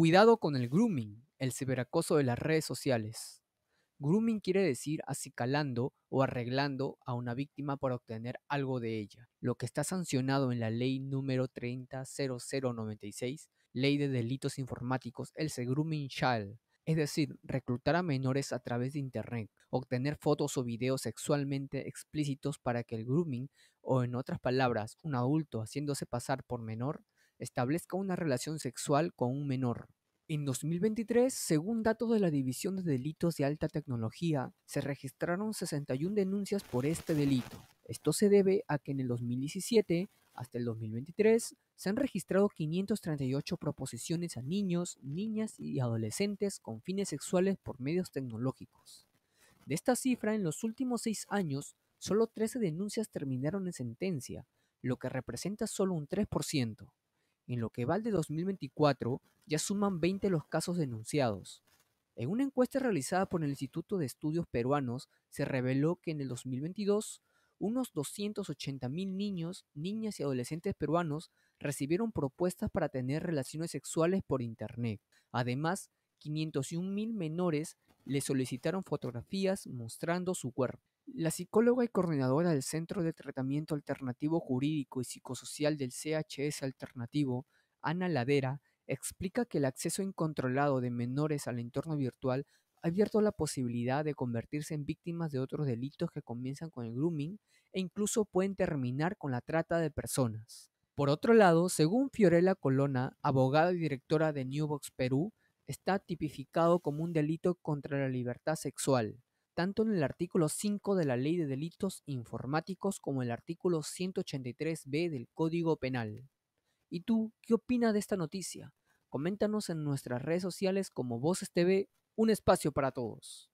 Cuidado con el grooming, el ciberacoso de las redes sociales. Grooming quiere decir acicalando o arreglando a una víctima para obtener algo de ella, lo que está sancionado en la ley número 30.0096, ley de delitos informáticos, el grooming child, es decir, reclutar a menores a través de Internet, obtener fotos o videos sexualmente explícitos para que el grooming, o en otras palabras, un adulto haciéndose pasar por menor, establezca una relación sexual con un menor. En 2023, según datos de la División de Delitos de Alta Tecnología, se registraron 61 denuncias por este delito. Esto se debe a que en el 2017 hasta el 2023 se han registrado 538 proposiciones a niños, niñas y adolescentes con fines sexuales por medios tecnológicos. De esta cifra, en los últimos seis años, solo 13 denuncias terminaron en sentencia, lo que representa solo un 3%. En lo que va de 2024, ya suman 20 los casos denunciados. En una encuesta realizada por el Instituto de Estudios Peruanos, se reveló que en el 2022, unos 280.000 niños, niñas y adolescentes peruanos recibieron propuestas para tener relaciones sexuales por Internet. Además, 501.000 menores le solicitaron fotografías mostrando su cuerpo. La psicóloga y coordinadora del Centro de Tratamiento Alternativo Jurídico y Psicosocial del CHS Alternativo, Ana Ladera, explica que el acceso incontrolado de menores al entorno virtual ha abierto la posibilidad de convertirse en víctimas de otros delitos que comienzan con el grooming e incluso pueden terminar con la trata de personas. Por otro lado, según Fiorella Colona, abogada y directora de Newbox Perú, está tipificado como un delito contra la libertad sexual, tanto en el artículo 5 de la Ley de Delitos Informáticos como el artículo 183b del Código Penal. ¿Y tú qué opina de esta noticia? Coméntanos en nuestras redes sociales como Voces TV, un espacio para todos.